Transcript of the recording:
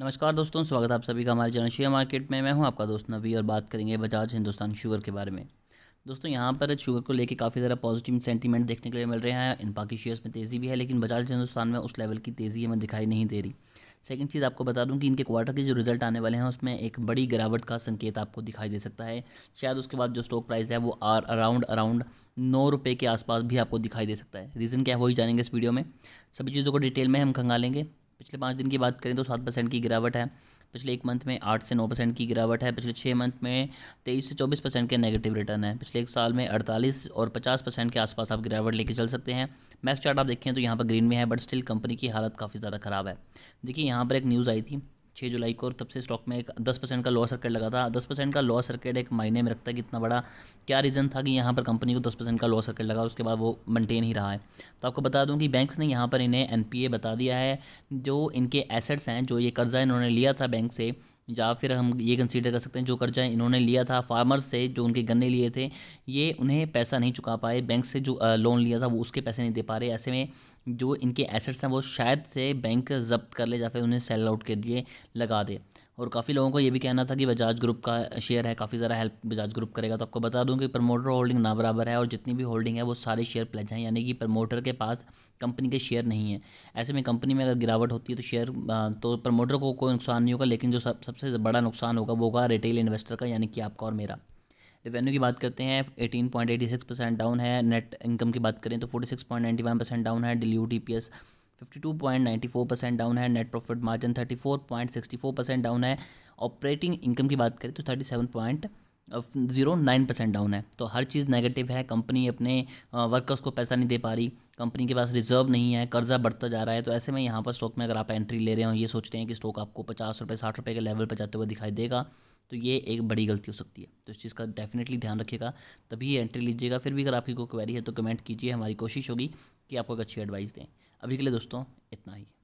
नमस्कार दोस्तों स्वागत है आप सभी का हमारे चैनल शेयर मार्केट में मैं हूं आपका दोस्त नवी और बात करेंगे बजाज हिंदुस्तान शुगर के बारे में दोस्तों यहां पर शुगर को लेके काफ़ी ज़्यादा पॉजिटिव सेंटीमेंट देखने के लिए मिल रहे हैं इन बाकी शेयर्स में तेज़ी भी है लेकिन बजाज हिंदुस्तान में उस लेवल की तेज़ी हमें दिखाई नहीं दे रही सेकेंड चीज़ आपको बता दूं कि इनके क्वार्टर के जो रिजल्ट आने वाले हैं उसमें एक बड़ी गिरावट का संकेत आपको दिखाई दे सकता है शायद उसके बाद जो स्टॉक प्राइस है वो आर अराउंड अराउंड नौ रुपये के आसपास भी आपको दिखाई दे सकता है रीज़न क्या है वही जानेंगे इस वीडियो में सभी चीज़ों को डिटेल में हम खंगालेंगे पिछले पाँच दिन की बात करें तो सात परसेंट की गिरावट है पिछले एक मंथ में आठ से नौ परसेंट की गिरावट है पिछले छः मंथ में तेईस से चौबीस परसेंट के नेगेटिव रिटर्न है पिछले एक साल में अड़तालीस और पचास परसेंट के आसपास आप गिरावट लेके चल सकते हैं मैक्स चार्ट आप देखें तो यहाँ पर ग्रीन में है बट स्टिल कंपनी की हालत काफ़ी ज़्यादा ख़राब है देखिए यहाँ पर एक न्यूज़ आई थी छः जुलाई को और तब से स्टॉक में एक दस परसेंट का लॉस सर्किट लगा था दस परसेंट का लॉस सर्किट एक मायने में रखता है कि इतना बड़ा क्या रीज़न था कि यहाँ पर कंपनी को दस परसेंट का लॉस सर्किट लगा उसके बाद वो मेंटेन ही रहा है तो आपको बता दूँ कि बैंक्स ने यहाँ पर इन्हें एन बता दिया है जो इनके एसेट्स हैं जो ये कर्जा इन्होंने लिया था बैंक से या फिर हम ये कंसीडर कर सकते हैं जो कर्जा इन्होंने लिया था फार्मर्स से जो उनके गन्ने लिए थे ये उन्हें पैसा नहीं चुका पाए बैंक से जो लोन लिया था वो उसके पैसे नहीं दे पा रहे ऐसे में जो इनके एसेट्स हैं वो शायद से बैंक जब्त कर ले या फिर उन्हें सेल आउट के लिए लगा दे और काफ़ी लोगों को ये भी कहना था कि बजाज ग्रुप का शेयर है काफ़ी ज़रा हेल्प बजाज ग्रुप करेगा तो आपको बता दूं कि प्रमोटर होल्डिंग ना बराबर है और जितनी भी होल्डिंग है वो सारे शेयर प्लेज हैं यानी कि प्रमोटर के पास कंपनी के शेयर नहीं है ऐसे में कंपनी में अगर गिरावट होती है तो शेयर तो प्रमोटर को कोई नुकसान नहीं होगा लेकिन जो सब सबसे बड़ा नुकसान होगा वो होगा रिटेल इन्वेस्टर का यानी कि आपका और मेरा रेवेन्यू की बात करते हैं eighteen point eighty six percent down है नेट इनकम की बात करें तो forty six point ninety one percent down है diluted P S 52.94 percent down है net profit margin 34.64 percent down है ऑपरेटिंग इनकम की बात करें तो 37.09 परसेंट डाउन है तो हर चीज़ नेगेटिव है कंपनी अपने वर्कर्स को पैसा नहीं दे पा रही कंपनी के पास रिजर्व नहीं है कर्जा बढ़ता जा रहा है तो ऐसे में यहाँ पर स्टॉक में अगर आप एंट्री ले रहे हो ये सोच रहे हैं कि स्टॉक आपको पचास रुपये साठ रुपये के लेवल पर जाते हुए दिखाई देगा तो ये एक बड़ी गलती हो सकती है तो इस चीज़ का डेफिनेटली ध्यान रखिएगा तभी एंट्री लीजिएगा फिर भी अगर आपकी कोई क्वेरी है तो कमेंट कीजिए हमारी कोशिश होगी कि आपको एक अच्छी एडवाइस दें अभी के लिए दोस्तों इतना ही